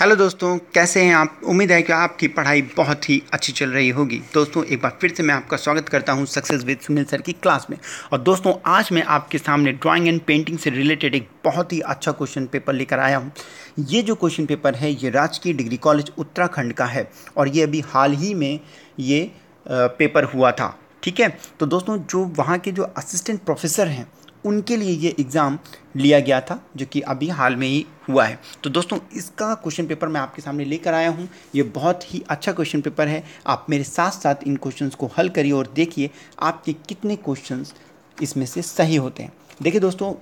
hello दोस्तों कैसे हैं आप उम्मीद है कि आपकी पढ़ाई बहुत ही अच्छी चल रही होगी दोस्तों एक बार फिर से मैं आपका स्वागत करता हूं सक्सेस विद सुनील सर की क्लास में और दोस्तों आज मैं आपके सामने ड्राइंग एंड पेंटिंग से रिलेटेड एक बहुत ही अच्छा क्वेश्चन पेपर लेकर आया हूं ये जो क्वेश्चन पेपर है ये राजकीय डिग्री कॉलेज उत्तराखंड का है और ये अभी हाल ही में ये पेपर हुआ था ठीक है तो दोस्तों जो वहाँ के जो असिस्टेंट प्रोफेसर हैं उनके लिए ये एग्ज़ाम लिया गया था जो कि अभी हाल में ही हुआ है तो दोस्तों इसका क्वेश्चन पेपर मैं आपके सामने लेकर आया हूँ ये बहुत ही अच्छा क्वेश्चन पेपर है आप मेरे साथ साथ इन क्वेश्चंस को हल करिए और देखिए आपके कितने क्वेश्चंस इसमें से सही होते हैं देखिए दोस्तों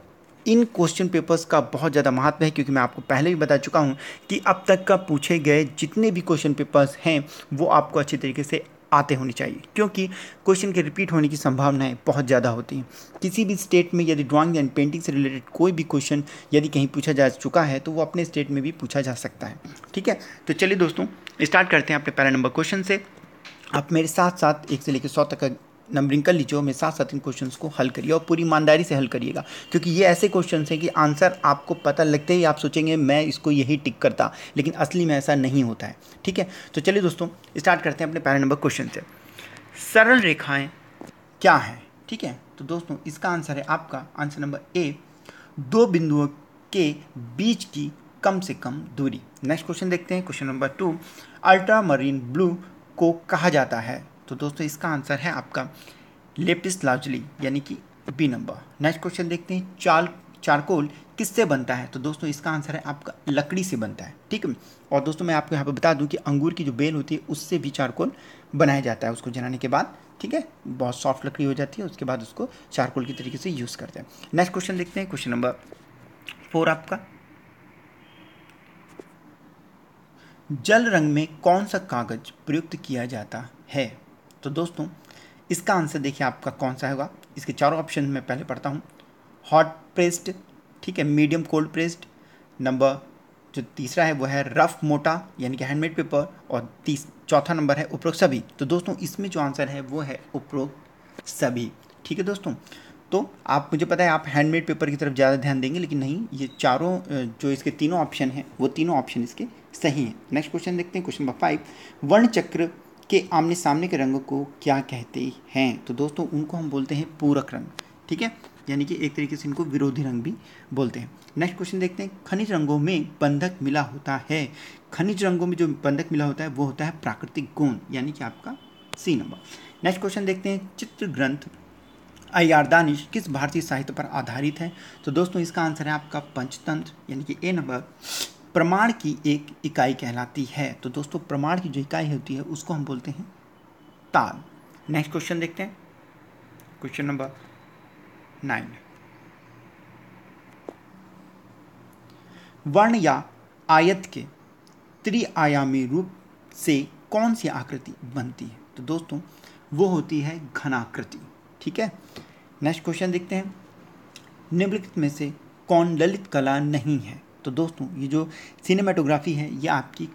इन क्वेश्चन पेपर्स का बहुत ज़्यादा महत्व है क्योंकि मैं आपको पहले भी बता चुका हूँ कि अब तक का पूछे गए जितने भी क्वेश्चन पेपर्स हैं वो आपको अच्छी तरीके से आते होने चाहिए क्योंकि क्वेश्चन के रिपीट होने की संभावनाएं बहुत ज़्यादा होती हैं किसी भी स्टेट में यदि ड्राइंग एंड पेंटिंग से रिलेटेड कोई भी क्वेश्चन यदि कहीं पूछा जा चुका है तो वो अपने स्टेट में भी पूछा जा सकता है ठीक है तो चलिए दोस्तों स्टार्ट करते हैं अपने पहला नंबर क्वेश्चन से आप मेरे साथ साथ एक से लेकर सौ तक नंबरिंग कर लीजिए मेरे साथ साथ इन क्वेश्चन को हल करिए और पूरी ईमानदारी से हल करिएगा क्योंकि ये ऐसे क्वेश्चन हैं कि आंसर आपको पता लगते ही आप सोचेंगे मैं इसको यही टिक करता लेकिन असली में ऐसा नहीं होता है ठीक है तो चलिए दोस्तों स्टार्ट करते हैं अपने पहले नंबर क्वेश्चन से सरल रेखाएँ क्या हैं ठीक है तो दोस्तों इसका आंसर है आपका आंसर नंबर ए दो बिंदुओं के बीच की कम से कम दूरी नेक्स्ट क्वेश्चन देखते हैं question number two ultramarine blue को कहा जाता है तो दोस्तों इसका आंसर है आपका लेपिस लाजली यानी कि बी नंबर नेक्स्ट क्वेश्चन देखते हैं चाल चारकोल किससे बनता है तो दोस्तों इसका आंसर है आपका लकड़ी से बनता है ठीक है और दोस्तों मैं आपको यहाँ पर बता दूं कि अंगूर की जो बेल होती है उससे भी चारकोल बनाया जाता है उसको जलाने के बाद ठीक है बहुत सॉफ्ट लकड़ी हो जाती है उसके बाद उसको चारकोल की तरीके से यूज़ करते हैं नेक्स्ट क्वेश्चन देखते हैं क्वेश्चन नंबर फोर आपका जल रंग में कौन सा कागज प्रयुक्त किया जाता है तो दोस्तों इसका आंसर देखिए आपका कौन सा होगा इसके चारों ऑप्शन मैं पहले पढ़ता हूँ हॉट प्रेस्ड ठीक है मीडियम कोल्ड प्रेस्ड नंबर जो तीसरा है वो है रफ मोटा यानी कि हैंडमेड पेपर और तीस चौथा नंबर है उपरोक्त सभी तो दोस्तों इसमें जो आंसर है वो है उपरोक्त सभी ठीक है दोस्तों तो आप मुझे पता है आप हैंडमेड पेपर की तरफ ज़्यादा ध्यान देंगे लेकिन नहीं ये चारों जो इसके तीनों ऑप्शन हैं वो तीनों ऑप्शन इसके सही हैं नेक्स्ट क्वेश्चन देखते हैं क्वेश्चन नंबर फाइव वर्ण चक्र के आमने सामने के रंग को क्या कहते हैं तो दोस्तों उनको हम बोलते हैं पूरक रंग ठीक है यानी कि एक तरीके से इनको विरोधी रंग भी बोलते हैं नेक्स्ट क्वेश्चन देखते हैं खनिज रंगों में बंधक मिला होता है खनिज रंगों में जो बंधक मिला होता है वो होता है प्राकृतिक गुण यानी कि आपका सी नंबर नेक्स्ट क्वेश्चन देखते हैं चित्र ग्रंथ अयार दानिश किस भारतीय साहित्य पर आधारित है तो दोस्तों इसका आंसर है आपका पंचतंत्र यानी कि ए नंबर प्रमाण की एक इकाई कहलाती है तो दोस्तों प्रमाण की जो इकाई होती है उसको हम बोलते हैं ताल नेक्स्ट क्वेश्चन देखते हैं क्वेश्चन नंबर नाइन वर्ण या आयत के त्रिआयामी रूप से कौन सी आकृति बनती है तो दोस्तों वो होती है घनाकृति ठीक है नेक्स्ट क्वेश्चन देखते हैं निम्नलिखित में से कौन ललित कला नहीं है तो दोस्तों ये जो सिनेमाटोग्राफी है ये आपकी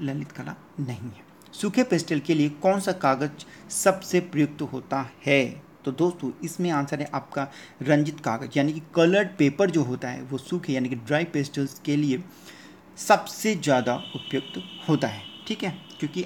ललित कला नहीं है सूखे पेस्टल के लिए कौन सा कागज़ सबसे प्रयुक्त होता है तो दोस्तों इसमें आंसर है आपका रंजित कागज़ यानी कि कलर्ड पेपर जो होता है वो सूखे यानी कि ड्राई पेस्टल्स के लिए सबसे ज़्यादा उपयुक्त होता है ठीक है क्योंकि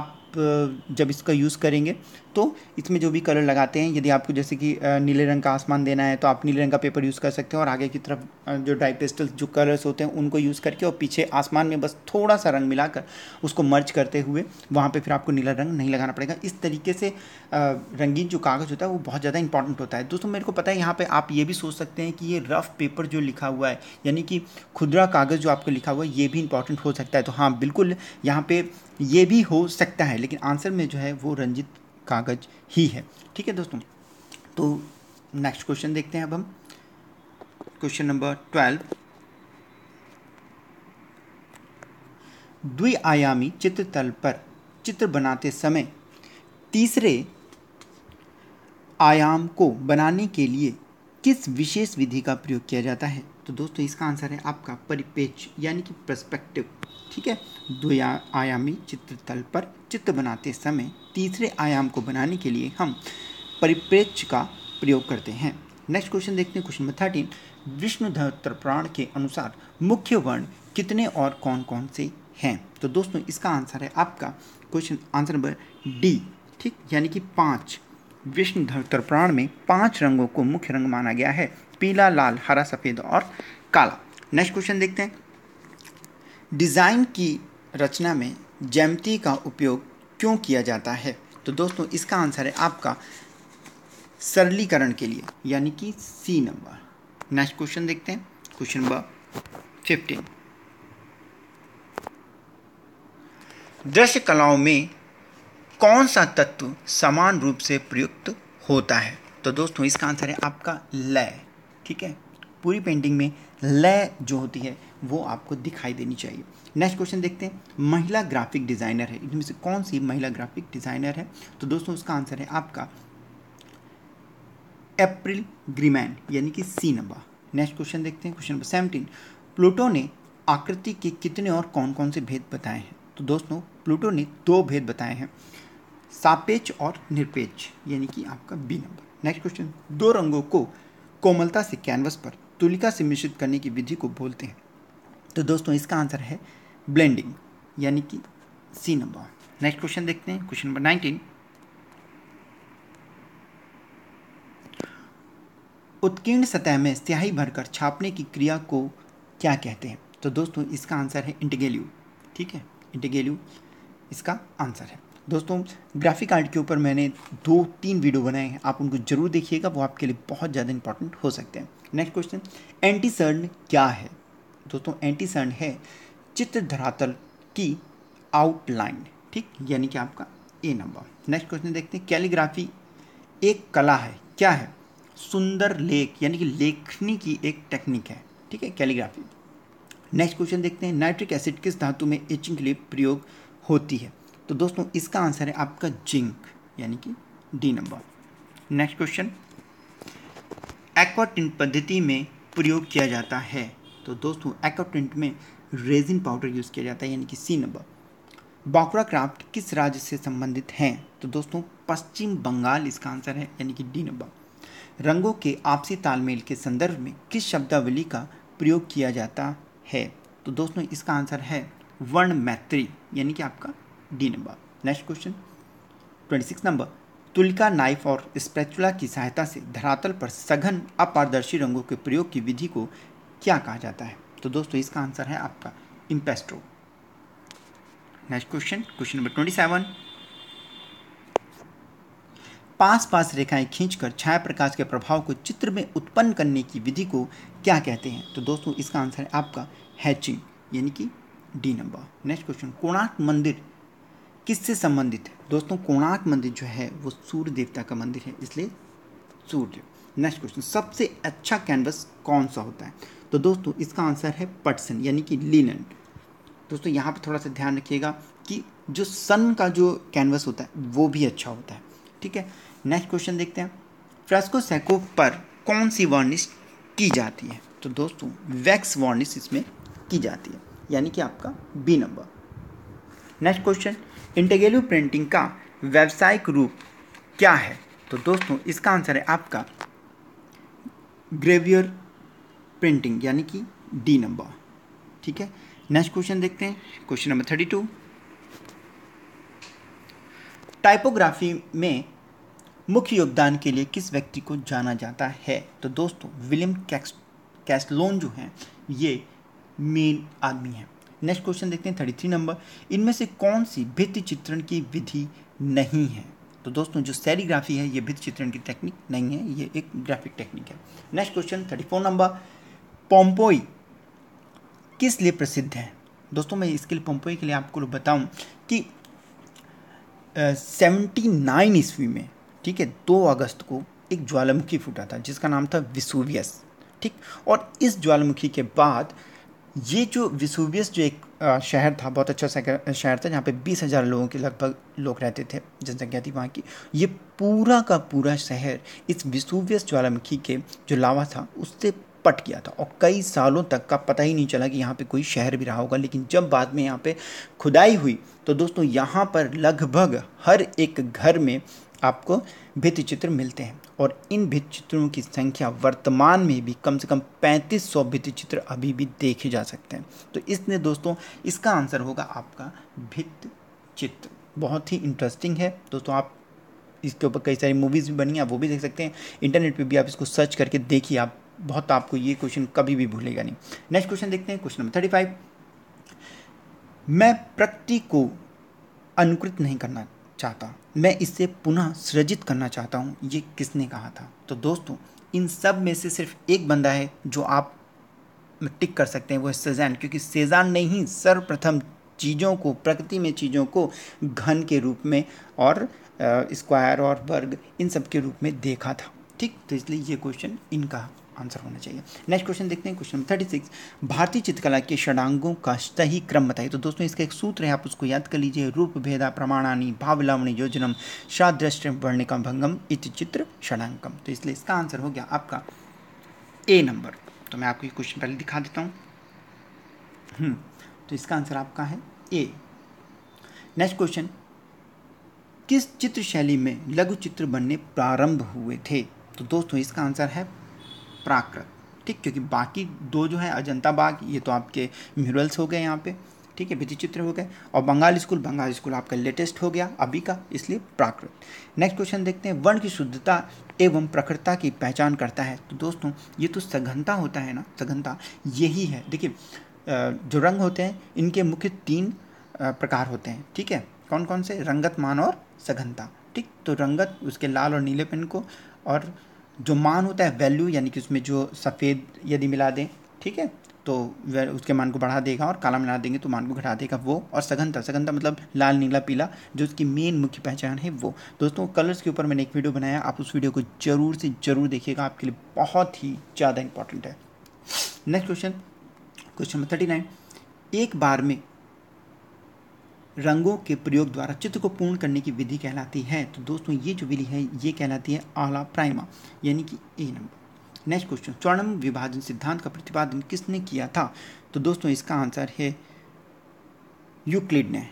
आप जब इसका यूज़ करेंगे तो इसमें जो भी कलर लगाते हैं यदि आपको जैसे कि नीले रंग का आसमान देना है तो आप नीले रंग का पेपर यूज़ कर सकते हैं और आगे की तरफ जो ड्राई पेस्टल्स जो कलर्स होते हैं उनको यूज़ करके और पीछे आसमान में बस थोड़ा सा रंग मिलाकर उसको मर्ज करते हुए वहाँ पर फिर आपको नीला रंग नहीं लगाना पड़ेगा इस तरीके से रंगीन जो कागज़ होता है वो बहुत ज़्यादा इंपॉर्टेंट होता है दोस्तों मेरे को पता है यहाँ पर आप ये भी सोच सकते हैं कि ये रफ़ पेपर जो लिखा हुआ है यानी कि खुदरा कागज़ जो आपको लिखा हुआ है ये भी इंपॉर्टेंट हो सकता है तो हाँ बिल्कुल यहाँ पर ये भी हो सकता है है लेकिन आंसर में जो है वो रंजित कागज ही है ठीक है दोस्तों तो नेक्स्ट क्वेश्चन देखते हैं अब हम क्वेश्चन नंबर ट्वेल्व द्विआयामी चित्र तल पर चित्र बनाते समय तीसरे आयाम को बनाने के लिए किस विशेष विधि का प्रयोग किया जाता है तो दोस्तों इसका आंसर है आपका परिपेक्ष यानी कि प्रस्पेक्टिव ठीक है दो आयामी आयामी चित्रतल पर चित्र बनाते समय तीसरे आयाम को बनाने के लिए हम परिप्रेक्ष्य का प्रयोग करते हैं नेक्स्ट क्वेश्चन देखते हैं क्वेश्चन नंबर थर्टीन विष्णुधर प्राण के अनुसार मुख्य वर्ण कितने और कौन कौन से हैं तो दोस्तों इसका आंसर है आपका क्वेश्चन आंसर नंबर डी ठीक यानी कि पाँच विष्णुधर प्राण में पाँच रंगों को मुख्य रंग माना गया है पीला लाल हरा सफ़ेद और काला नेक्स्ट क्वेश्चन देखते हैं डिज़ाइन की रचना में जैमती का उपयोग क्यों किया जाता है तो दोस्तों इसका आंसर है आपका सरलीकरण के लिए यानी कि सी नंबर नेक्स्ट क्वेश्चन देखते हैं क्वेश्चन नंबर फिफ्टीन दृश्य कलाओं में कौन सा तत्व समान रूप से प्रयुक्त होता है तो दोस्तों इसका आंसर है आपका लय ठीक है पूरी पेंटिंग में लय जो होती है वो आपको दिखाई देनी चाहिए नेक्स्ट क्वेश्चन देखते हैं महिला ग्राफिक डिज़ाइनर है इनमें से कौन सी महिला ग्राफिक डिज़ाइनर है तो दोस्तों उसका आंसर है आपका अप्रिल ग्रीमैन यानी कि सी नंबर नेक्स्ट क्वेश्चन देखते हैं क्वेश्चन नंबर सेवनटीन प्लूटो ने आकृति के कितने और कौन कौन से भेद बताए हैं तो दोस्तों प्लूटो ने दो भेद बताए हैं सापेक्ष और निरपेक्ष यानी कि आपका बी नंबर नेक्स्ट क्वेश्चन दो रंगों को कोमलता से कैनवस पर तुलिका से मिश्रित करने की विधि को बोलते हैं तो दोस्तों इसका आंसर है ब्लेंडिंग यानी कि सी नंबर नेक्स्ट क्वेश्चन देखते हैं क्वेश्चन नंबर नाइनटीन उत्कीर्ण सतह में स्याही भरकर छापने की क्रिया को क्या कहते हैं तो दोस्तों इसका आंसर है इंटेगेल्यू ठीक है इंटेगेल्यू इसका आंसर है दोस्तों ग्राफिक आर्ट के ऊपर मैंने दो तीन वीडियो बनाए हैं आप उनको ज़रूर देखिएगा वो आपके लिए बहुत ज़्यादा इंपॉर्टेंट हो सकते हैं नेक्स्ट क्वेश्चन एंटी सर्न क्या है दोस्तों एंटी सर्न है चित्र धरातल की आउटलाइन ठीक यानी कि आपका ए नंबर नेक्स्ट क्वेश्चन देखते हैं कैलीग्राफी एक कला है क्या है सुंदर लेख यानी कि लेखनी की एक टेक्निक है ठीक है कैलीग्राफी नेक्स्ट क्वेश्चन देखते हैं नाइट्रिक एसिड किस धातु में एचिंग के लिए प्रयोग होती है तो दोस्तों इसका आंसर है आपका जिंक यानी कि D number next question aquatint पद्धति में प्रयोग किया जाता है तो दोस्तों एक्वाटिंट में रेजिन पाउडर यूज़ किया जाता है यानी कि सी नंबर बांकुड़ा क्राफ्ट किस राज्य से संबंधित हैं तो दोस्तों पश्चिम बंगाल इसका आंसर है यानी कि डी नंबर रंगों के आपसी तालमेल के संदर्भ में किस शब्दावली का प्रयोग किया जाता है तो दोस्तों इसका आंसर है वर्ण मैत्री यानी कि आपका D number next question twenty six number तुलिका नाइफ और स्पैचुला की सहायता से धरातल पर सघन अपारदर्शी रंगों के प्रयोग की विधि को क्या कहा जाता है तो दोस्तों इसका आंसर है आपका impasto next question question number twenty seven पास पास रेखाएं खींचकर छाया प्रकाश के प्रभाव को चित्र में उत्पन्न करने की विधि को क्या कहते हैं तो दोस्तों इसका आंसर है आपका हैचिंग यानी कि D number next question Konark मंदिर किससे संबंधित है दोस्तों कोणार्क मंदिर जो है वो सूर्य देवता का मंदिर है इसलिए सूर्य नेक्स्ट क्वेश्चन सबसे अच्छा कैनवस कौन सा होता है तो दोस्तों इसका आंसर है पटसन यानी कि लिनन दोस्तों यहाँ पर थोड़ा सा ध्यान रखिएगा कि जो सन का जो कैनवस होता है वो भी अच्छा होता है ठीक है नेक्स्ट क्वेश्चन देखते हैं फ्रेस्को सैको पर कौन सी वार्निश की जाती है तो दोस्तों वैक्स वार्निश इसमें की जाती है यानी कि आपका B number next question intaglio printing का व्यावसायिक रूप क्या है तो दोस्तों इसका आंसर है आपका ग्रेवियर प्रिंटिंग यानी कि डी नंबर ठीक है नेक्स्ट क्वेश्चन देखते हैं question number thirty two typography में मुख्य योगदान के लिए किस व्यक्ति को जाना जाता है तो दोस्तों विलियम कैक्स कैसलोन जो हैं ये मेन आदमी हैं नेक्स्ट क्वेश्चन देखते हैं थर्टी थ्री नंबर इनमें से कौन सी भित्त चित्रण की विधि नहीं है तो दोस्तों जो सैरीग्राफी है ये भित्त चित्रण की टेक्निक नहीं है ये एक ग्राफिक टेक्निक है next question thirty four number Pompeii किस लिए प्रसिद्ध है दोस्तों मैं इसके लिए पोम्पोई के लिए आपको बताऊं कि सेवेंटी नाइन ईस्वी में ठीक है दो अगस्त को एक ज्वालामुखी फूटा था जिसका नाम था विसूवियस ठीक और इस ज्वालामुखी के बाद ये जो विसूवियस जो एक शहर था बहुत अच्छा शहर था जहाँ पे बीस हज़ार लोगों के लगभग लोग रहते थे जनसंख्या थी वहाँ की ये पूरा का पूरा शहर इस विसूवियस ज्वालामुखी के जो लावा था उससे पट गया था और कई सालों तक का पता ही नहीं चला कि यहाँ पे कोई शहर भी रहा होगा लेकिन जब बाद में यहाँ पे खुदाई हुई तो दोस्तों यहाँ पर लगभग हर एक घर में आपको भित्ति चित्र मिलते हैं और इन भित्ति चित्रों की संख्या वर्तमान में भी कम से कम 3500 भित्ति चित्र अभी भी देखे जा सकते हैं तो इसलिए दोस्तों इसका आंसर होगा आपका भित्त चित्र बहुत ही इंटरेस्टिंग है दोस्तों आप इसके ऊपर कई सारी मूवीज़ भी बनी आप वो भी देख सकते हैं इंटरनेट पे भी आप इसको सर्च करके देखिए आप बहुत आपको ये क्वेश्चन कभी भी भूलेगा नहीं नेक्स्ट क्वेश्चन देखते हैं क्वेश्चन नंबर थर्टी फाइव मैं प्रकृति को अनुकृत नहीं करना चाहता मैं इसे पुनः सृजित करना चाहता हूँ ये किसने कहा था तो दोस्तों इन सब में से सिर्फ एक बंदा है जो आप टिक कर सकते हैं वो है सेजान क्योंकि सेजान ने ही सर्वप्रथम चीज़ों को प्रकृति में चीज़ों को घन के रूप में और स्क्वायर और वर्ग इन सब के रूप में देखा था ठीक तो इसलिए ये क्वेश्चन इनका आंसर होना चाहिए नेक्स्ट क्वेश्चन देखते हैं क्वेश्चन थर्टी सिक्स भारतीय चित्रकला के षडांगों का सही क्रम बताइए तो दोस्तों इसका एक सूत्र है आप उसको याद कर लीजिए रूप भेदा प्रमाणानी भावलावणी योजनम शादृष्ट वर्णिका भंगम इत चित्र षडांगम तो इसलिए इसका आंसर हो गया आपका ए नंबर तो मैं आपको ये क्वेश्चन पहले दिखा देता हूँ हम्म, तो इसका आंसर आपका है ए नेक्स्ट क्वेश्चन किस चित्र शैली में लघु चित्र बनने प्रारंभ हुए थे तो दोस्तों इसका आंसर है प्राकृत ठीक क्योंकि बाकी दो जो है अजंता बाग ये तो आपके म्यूरल्स हो गए यहाँ पे ठीक है भित्ति चित्र हो गए और बंगाल स्कूल बंगाल स्कूल आपका लेटेस्ट हो गया अभी का इसलिए प्राकृत नेक्स्ट क्वेश्चन देखते हैं वर्ण की शुद्धता एवं प्रखरता की पहचान करता है तो दोस्तों ये तो सघनता होता है ना सघनता यही है देखिए जो रंग होते हैं इनके मुख्य तीन प्रकार होते हैं ठीक है कौन कौन से रंगत मान और सघनता ठीक तो रंगत उसके लाल और नीले पेन को और जो मान होता है वैल्यू यानी कि उसमें जो सफ़ेद यदि मिला दें ठीक है तो उसके मान को बढ़ा देगा और काला मिला देंगे तो मान को घटा देगा वो और सघनता सघनता मतलब लाल नीला पीला जो उसकी मेन मुख्य पहचान है वो दोस्तों कलर्स के ऊपर मैंने एक वीडियो बनाया आप उस वीडियो को ज़रूर से ज़रूर देखिएगा आपके लिए बहुत ही ज़्यादा इंपॉर्टेंट है next question question number thirty nine एक बार में रंगों के प्रयोग द्वारा चित्र को पूर्ण करने की विधि कहलाती है तो दोस्तों ये जो विधि है ये कहलाती है आला प्राइमा यानी कि ए नंबर नेक्स्ट क्वेश्चन चौड़म विभाजन सिद्धांत का प्रतिपादन किसने किया था तो दोस्तों इसका आंसर है यूक्लिड ने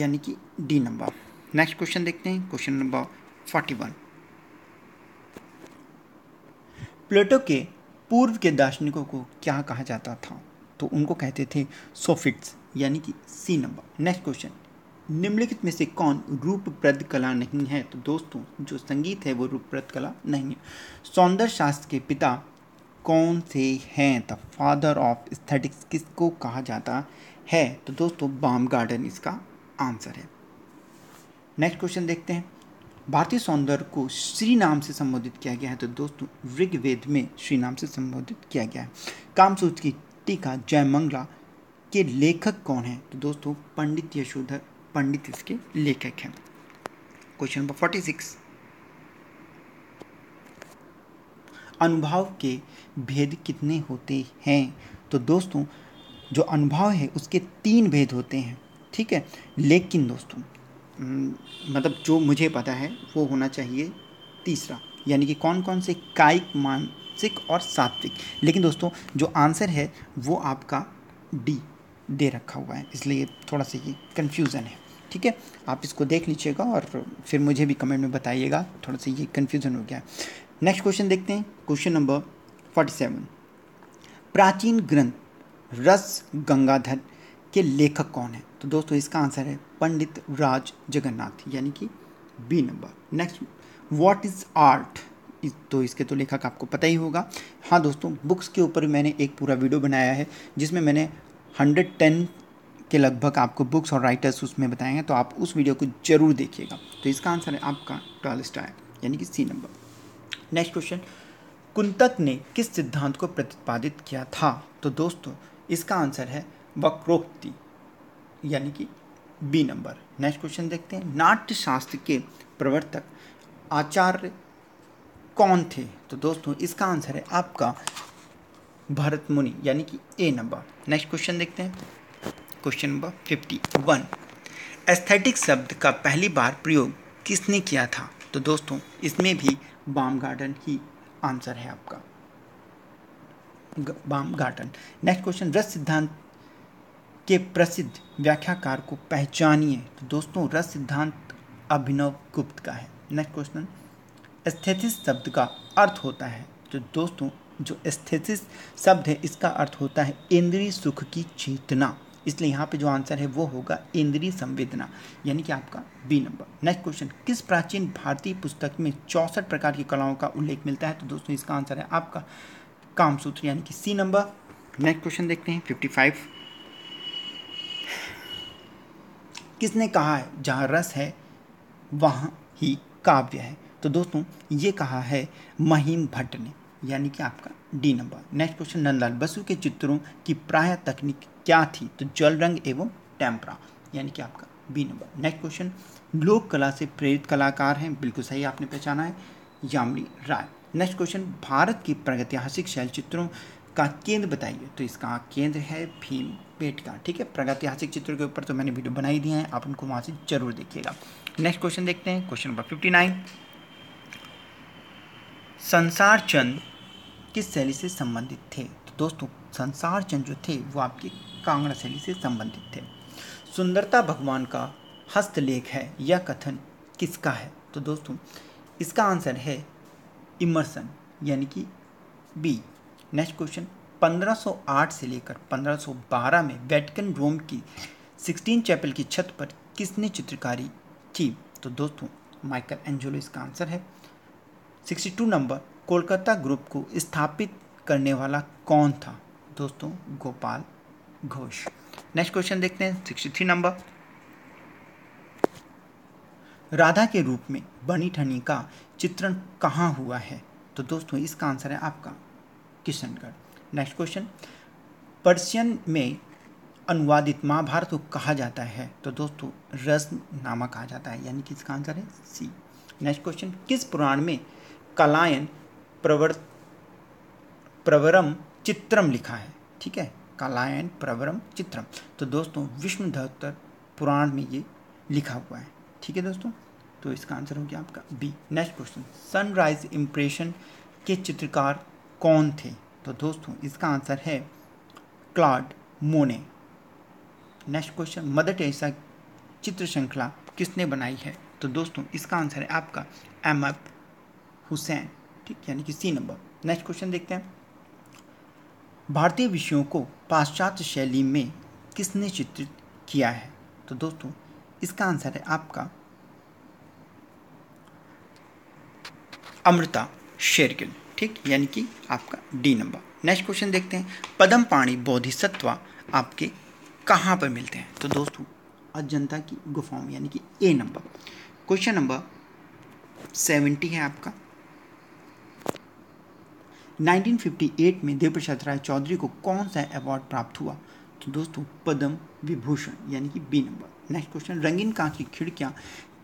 यानी कि डी नंबर नेक्स्ट क्वेश्चन देखते हैं question number forty one Plato के पूर्व के दार्शनिकों को क्या कहा जाता था तो उनको कहते थे सोफिट्स यानी कि सी नंबर नेक्स्ट क्वेश्चन निम्नलिखित में से कौन रूपप्रद कला नहीं है तो दोस्तों जो संगीत है वो रूपप्रद कला नहीं है सौंदर्य शास्त्र के पिता कौन से हैं द फादर ऑफ स्थेटिक्स किसको कहा जाता है तो दोस्तों बाम गार्डन इसका आंसर है नेक्स्ट क्वेश्चन देखते हैं भारतीय सौंदर्य को श्री नाम से संबोधित किया गया है तो दोस्तों ऋग्वेद में श्री नाम से संबोधित किया गया है कामसूत्र की का जयमंगला के लेखक कौन है तो दोस्तों पंडित यशोधर पंडित इसके लेखक हैं क्वेश्चन नंबर फोर्टी सिक्स अनुभव के भेद कितने होते हैं तो दोस्तों जो अनुभव है उसके तीन भेद होते हैं ठीक है लेकिन दोस्तों मतलब जो मुझे पता है वो होना चाहिए तीसरा यानी कि कौन कौन से कायिक मान सिक और सात्विक लेकिन दोस्तों जो आंसर है वो आपका डी दे रखा हुआ है इसलिए थोड़ा सा ये कन्फ्यूज़न है ठीक है आप इसको देख लीजिएगा और फिर मुझे भी कमेंट में बताइएगा थोड़ा सा ये कन्फ्यूज़न हो गया नेक्स्ट क्वेश्चन देखते हैं क्वेश्चन नंबर फोर्टी सेवन प्राचीन ग्रंथ रस गंगाधर के लेखक कौन है तो दोस्तों इसका आंसर है पंडित राज जगन्नाथ यानी कि B number next what is art तो इसके तो लेखक आपको पता ही होगा हाँ दोस्तों बुक्स के ऊपर मैंने एक पूरा वीडियो बनाया है जिसमें मैंने हंड्रेड टेन के लगभग आपको बुक्स और राइटर्स उसमें बताएंगे तो आप उस वीडियो को जरूर देखिएगा तो इसका आंसर है आपका ट्वेल्थ है यानी कि C number next question Kuntak ने किस सिद्धांत को प्रतिपादित किया था तो दोस्तों इसका आंसर है वक्रोक्ति यानी कि बी नंबर नेक्स्ट क्वेश्चन देखते हैं नाट्य शास्त्र के प्रवर्तक आचार्य कौन थे तो दोस्तों इसका आंसर है आपका भरत मुनि यानी कि ए नंबर नेक्स्ट क्वेश्चन देखते हैं question number fifty one aesthetic शब्द का पहली बार प्रयोग किसने किया था तो दोस्तों इसमें भी बाम गार्डन ही आंसर है आपका बाम गार्डन नेक्स्ट क्वेश्चन रस सिद्धांत के प्रसिद्ध व्याख्याकार को पहचानिए तो दोस्तों रस सिद्धांत अभिनव गुप्त का है नेक्स्ट क्वेश्चन स्थेथिस शब्द का अर्थ होता है तो दोस्तों जो स्थितिस शब्द है इसका अर्थ होता है इंद्रिय सुख की चेतना इसलिए यहाँ पे जो आंसर है वो होगा इंद्रिय संवेदना यानी कि आपका बी नंबर नेक्स्ट क्वेश्चन किस प्राचीन भारतीय पुस्तक में चौंसठ प्रकार की कलाओं का उल्लेख मिलता है तो दोस्तों इसका आंसर है आपका कामसूत्र यानी कि सी नंबर नेक्स्ट क्वेश्चन देखते हैं फिफ्टी फाइव किसने कहा है जहाँ रस है वहाँ ही काव्य है तो दोस्तों ये कहा है महिम भट्ट ने यानी कि आपका D number next question Nandlal Basu के चित्रों की प्राय तकनीक क्या थी तो जल रंग एवं टेम्परा यानी कि आपका बी नंबर नेक्स्ट क्वेश्चन लोक कला से प्रेरित कलाकार हैं बिल्कुल सही आपने पहचाना है यामली राय नेक्स्ट क्वेश्चन भारत की प्रगतिहासिक शैलचित्रों का केंद्र बताइए तो इसका केंद्र है भीम पेट का ठीक है प्रगतिहासिक चित्रों के ऊपर तो मैंने वीडियो बनाई दिए हैं आप उनको वहाँ से जरूर देखिएगा नेक्स्ट क्वेश्चन देखते हैं क्वेश्चन नंबर फिफ्टी नाइन संसार चंद किस शैली से संबंधित थे तो दोस्तों संसार चंद जो थे वो आपके कांगड़ा शैली से संबंधित थे सुंदरता भगवान का हस्तलेख है यह कथन किसका है तो दोस्तों इसका आंसर है इमर्सन यानी कि बी नेक्स्ट क्वेश्चन 1508 से लेकर 1512 में वेटिकन रोम की सिक्सटीन चैपल की छत पर किसने चित्रकारी की तो दोस्तों माइकल एंजेलो इसका आंसर है 62 नंबर कोलकाता ग्रुप को स्थापित करने वाला कौन था दोस्तों गोपाल घोष नेक्स्ट क्वेश्चन देखते हैं 63 नंबर राधा के रूप में बनी ठनी का चित्रण कहाँ हुआ है तो दोस्तों इसका आंसर है आपका किशनगढ़ नेक्स्ट क्वेश्चन पर्सियन में अनुवादित महाभारत को कहा जाता है तो दोस्तों रस नामक कहा जाता है यानी कि इसका आंसर है सी नेक्स्ट क्वेश्चन किस पुराण में कलायन प्रवर प्रवरम चित्रम लिखा है ठीक है कलायन प्रवरम चित्रम तो दोस्तों विष्णु धोत्तर पुराण में ये लिखा हुआ है ठीक है दोस्तों तो इसका आंसर हो गया आपका B next question sunrise impression के चित्रकार कौन थे तो दोस्तों इसका आंसर है क्लाड मोने नेक्स्ट क्वेश्चन मदर टेसा चित्र श्रृंखला किसने बनाई है तो दोस्तों इसका आंसर है आपका एम एफ हुसैन ठीक यानी कि सी नंबर नेक्स्ट क्वेश्चन देखते हैं भारतीय विषयों को पाश्चात्य शैली में किसने चित्रित किया है तो दोस्तों इसका आंसर है आपका अमृता शेरगिल ठीक यानी कि आपका डी नंबर नेक्स्ट क्वेश्चन देखते हैं पदम पाणी बोधिसत्व आपके कहाँ पर मिलते हैं तो दोस्तों अजंता की गुफाओं यानी कि A number question number seventy है आपका 1958 में देव प्रसाद राय चौधरी को कौन सा अवार्ड प्राप्त हुआ तो दोस्तों पद्म विभूषण यानी कि बी नंबर नेक्स्ट क्वेश्चन रंगीन कांच की खिड़कियाँ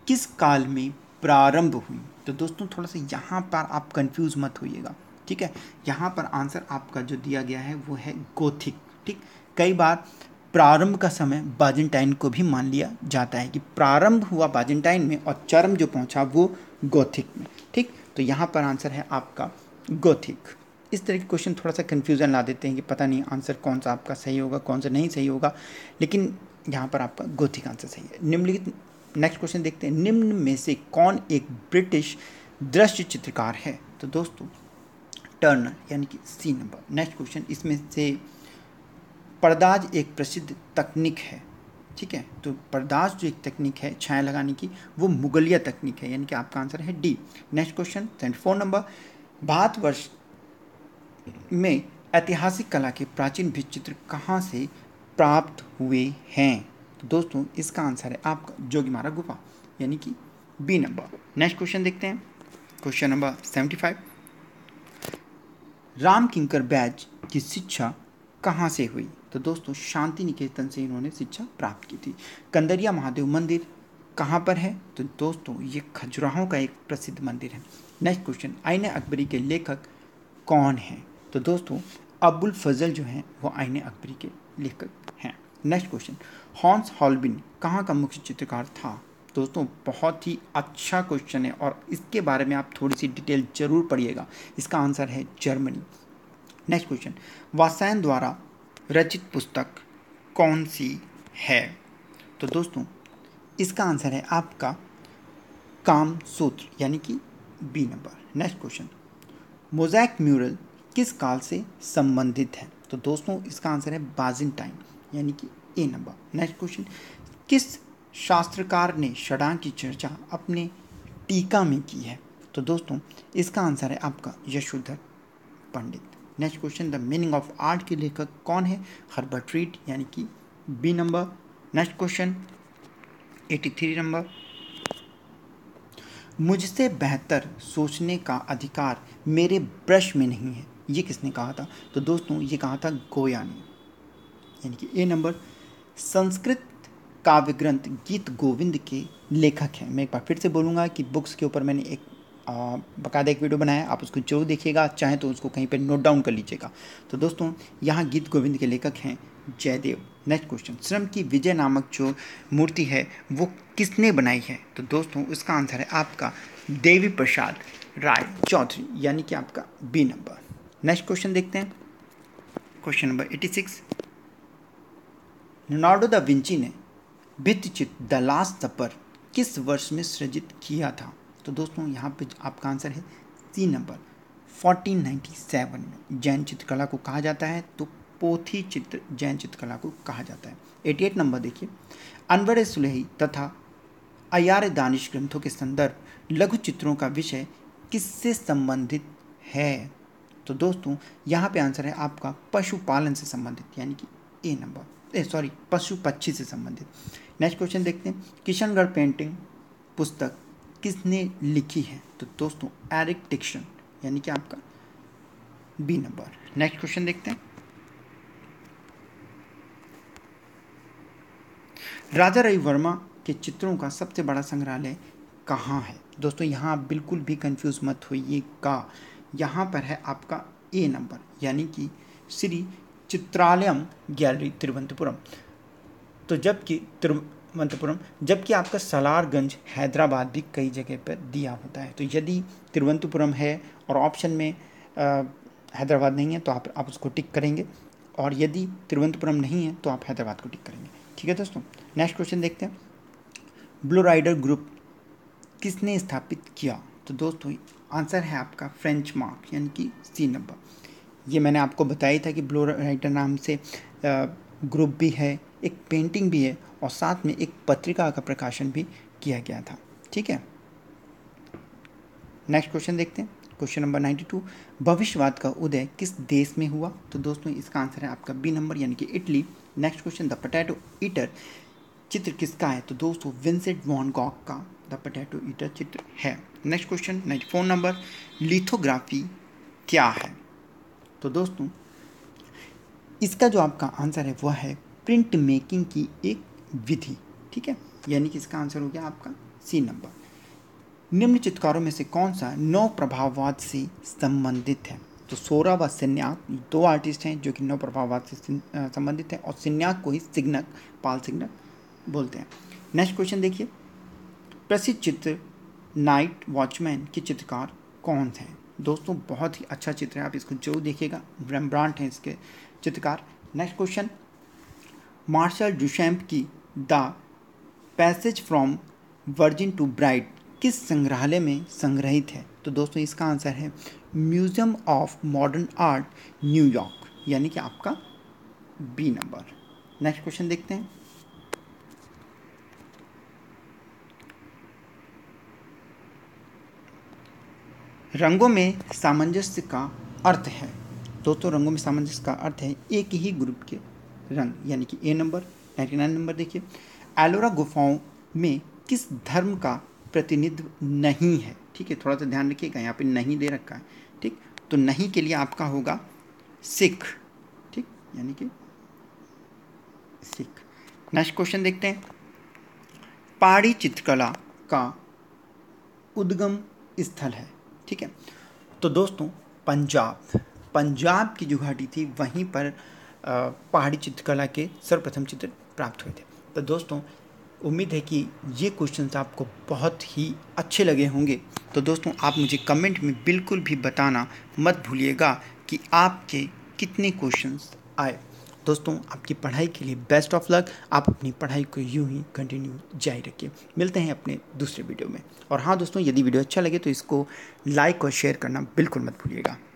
किस काल में प्रारंभ हुई तो दोस्तों थोड़ा सा यहाँ पर आप कंफ्यूज मत होइएगा ठीक है यहाँ पर आंसर आपका जो दिया गया है वो है गोथिक ठीक कई बार प्रारंभ का समय बाजेंटाइन को भी मान लिया जाता है कि प्रारंभ हुआ बाजेंटाइन में और चरम जो पहुंचा वो गोथिक में ठीक तो यहाँ पर आंसर है आपका गोथिक इस तरह के क्वेश्चन थोड़ा सा कन्फ्यूज़न ला देते हैं कि पता नहीं आंसर कौन सा आपका सही होगा कौन सा नहीं सही होगा लेकिन यहाँ पर आपका गोथिक आंसर सही है निम्नलिखित नेक्स्ट क्वेश्चन देखते हैं निम्न में से कौन एक ब्रिटिश दृश्य चित्रकार है तो दोस्तों टर्नर यानी कि सी नंबर नेक्स्ट क्वेश्चन इसमें से पर्दाज एक प्रसिद्ध तकनीक है ठीक है तो पर्दाज जो एक तकनीक है छाया लगाने की वो मुगलिया तकनीक है यानी कि आपका आंसर है D next question phone number Bharatvarsh में ऐतिहासिक कला के प्राचीन भित्तचित्र कहाँ से प्राप्त हुए हैं तो दोस्तों इसका आंसर है आपका जोगी मारा गुफा यानी कि बी नंबर नेक्स्ट क्वेश्चन देखते हैं question number seventy five Ram Kinkar Baij की शिक्षा कहाँ से हुई तो दोस्तों शांति निकेतन से इन्होंने शिक्षा प्राप्त की थी कंदरिया महादेव मंदिर कहाँ पर है तो दोस्तों ये खजुराहों का एक प्रसिद्ध मंदिर है नेक्स्ट क्वेश्चन आईने अकबरी के लेखक कौन हैं तो दोस्तों अबुल फजल जो हैं वो आइन अकबरी के लेखक हैं नेक्स्ट क्वेश्चन हॉन्स हॉलबिन कहाँ का मुख्य चित्रकार था दोस्तों बहुत ही अच्छा क्वेश्चन है और इसके बारे में आप थोड़ी सी डिटेल जरूर पढ़िएगा इसका आंसर है जर्मनी नेक्स्ट क्वेश्चन वासायन द्वारा रचित पुस्तक कौन सी है तो दोस्तों इसका आंसर है आपका काम सूत्र यानी कि B number next question mosaic mural किस काल से संबंधित है तो दोस्तों इसका आंसर है बाजिन टाइम यानी कि ए नंबर नेक्स्ट क्वेश्चन किस शास्त्रकार ने षडांग की चर्चा अपने टीका में की है तो दोस्तों इसका आंसर है आपका Yashodhar Pandit next question the meaning of art के लेखक कौन है हर्बर्ट रीड यानी कि B number next question eighty three number मुझसे बेहतर सोचने का अधिकार मेरे ब्रश में नहीं है ये किसने कहा था तो दोस्तों ये कहा था गोयानी यानी कि ए नंबर संस्कृत काव्य ग्रंथ गीत गोविंद के लेखक हैं मैं एक बार फिर से बोलूँगा कि बुक्स के ऊपर मैंने एक बकायदा एक वीडियो बनाया आप उसको जरूर देखिएगा चाहें तो उसको कहीं पर नोट डाउन कर लीजिएगा तो दोस्तों यहाँ गीत गोविंद के लेखक हैं जयदेव नेक्स्ट क्वेश्चन श्रम की विजय नामक जो मूर्ति है वो किसने बनाई है तो दोस्तों इसका आंसर है आपका देवी प्रसाद राय चौधरी यानी कि आपका बी नंबर नेक्स्ट क्वेश्चन देखते हैं question number eighty six Leonardo da Vinci ने चित्र द लास्ट सपर किस वर्ष में सृजित किया था तो दोस्तों यहाँ पे आपका आंसर है सी नंबर 1497 में जैन चित्रकला को कहा जाता है तो पोथी चित्र जैन चित्रकला को कहा जाता है 88 नंबर देखिए अनवर सुलही तथा अयार दानिश ग्रंथों के संदर्भ लघु चित्रों का विषय किससे संबंधित है तो दोस्तों यहाँ पे आंसर है आपका पशुपालन से संबंधित यानी कि ए नंबर ए सॉरी पशु पक्षी से संबंधित नेक्स्ट क्वेश्चन देखते हैं किशनगढ़ पेंटिंग पुस्तक किसने लिखी है तो दोस्तों एरिक टिक्शन यानी कि आपका बी नंबर नेक्स्ट क्वेश्चन देखते हैं राजा रवि वर्मा के चित्रों का सबसे बड़ा संग्रहालय कहाँ है दोस्तों यहाँ बिल्कुल भी कंफ्यूज मत होइएगा यहाँ पर है आपका ए नंबर यानी कि श्री चित्रालयम गैलरी तिरुवंतपुरम तो जबकि तिरुवंतपुरम जबकि आपका सलारगंज हैदराबाद भी कई जगह पर दिया होता है तो यदि तिरुवंतपुरम है और ऑप्शन में आ, हैदराबाद नहीं है तो आप आप उसको टिक करेंगे और यदि तिरुवंतपुरम नहीं है तो आप हैदराबाद को टिक करेंगे ठीक है दोस्तों नेक्स्ट क्वेश्चन देखते हैं ब्लू राइडर ग्रुप किसने स्थापित किया तो दोस्तों आंसर है आपका फ्रेंच मार्क यानी कि सी नंबर ये मैंने आपको बताया था कि ब्लो राइटर नाम से ग्रुप भी है एक पेंटिंग भी है और साथ में एक पत्रिका का प्रकाशन भी किया गया था ठीक है नेक्स्ट क्वेश्चन देखते हैं क्वेश्चन नंबर नाइन्टी टू भविष्यवाद का उदय किस देश में हुआ तो दोस्तों इसका आंसर है आपका बी नंबर यानी कि Italy next question the potato eater चित्र किसका है तो दोस्तों विंसेंट वॉन गॉक का द पटेटो ईटर चित्र है next question next phone number lithography क्या है तो दोस्तों इसका जो आपका आंसर है वह है प्रिंट मेकिंग की एक विधि ठीक है यानी कि इसका आंसर हो गया आपका सी नंबर निम्न चित्रकारों में से कौन सा नौ प्रभाववाद से संबंधित है तो सोरा व सिन्याक दो आर्टिस्ट हैं जो कि नौ प्रभाववाद से संबंधित हैं और सिन्याक को ही सिग्नक पाल सिग्नक बोलते हैं नेक्स्ट क्वेश्चन देखिए प्रसिद्ध चित्र नाइट वॉचमैन के चित्रकार कौन थे दोस्तों बहुत ही अच्छा चित्र है आप इसको जो देखिएगा ब्रम्ब्रांट हैं इसके चित्रकार नेक्स्ट क्वेश्चन मार्शल जुशैम्प की the passage from virgin to bride किस संग्रहालय में संग्रहित है तो दोस्तों इसका आंसर है museum of modern art New York यानी कि आपका बी नंबर नेक्स्ट क्वेश्चन देखते हैं रंगों में सामंजस्य का अर्थ है दोस्तों रंगों में सामंजस्य का अर्थ है एक ही ग्रुप के रंग यानी कि A number ninety nine number देखिए एलोरा गुफाओं में किस धर्म का प्रतिनिधित्व नहीं है ठीक है थोड़ा सा ध्यान रखिएगा यहाँ पे नहीं दे रखा है ठीक तो नहीं के लिए आपका होगा सिख ठीक यानी कि सिख नेक्स्ट क्वेश्चन देखते हैं पहाड़ी चित्रकला का उद्गम स्थल है ठीक है तो दोस्तों पंजाब पंजाब की जो घाटी थी वहीं पर पहाड़ी चित्रकला के सर्वप्रथम चित्र प्राप्त हुए थे तो दोस्तों उम्मीद है कि ये क्वेश्चन आपको बहुत ही अच्छे लगे होंगे तो दोस्तों आप मुझे कमेंट में बिल्कुल भी बताना मत भूलिएगा कि आपके कितने क्वेश्चंस आए दोस्तों आपकी पढ़ाई के लिए बेस्ट ऑफ लक आप अपनी पढ़ाई को यूँ ही कंटिन्यू जारी रखिए मिलते हैं अपने दूसरे वीडियो में और हाँ दोस्तों यदि वीडियो अच्छा लगे तो इसको लाइक और शेयर करना बिल्कुल मत भूलिएगा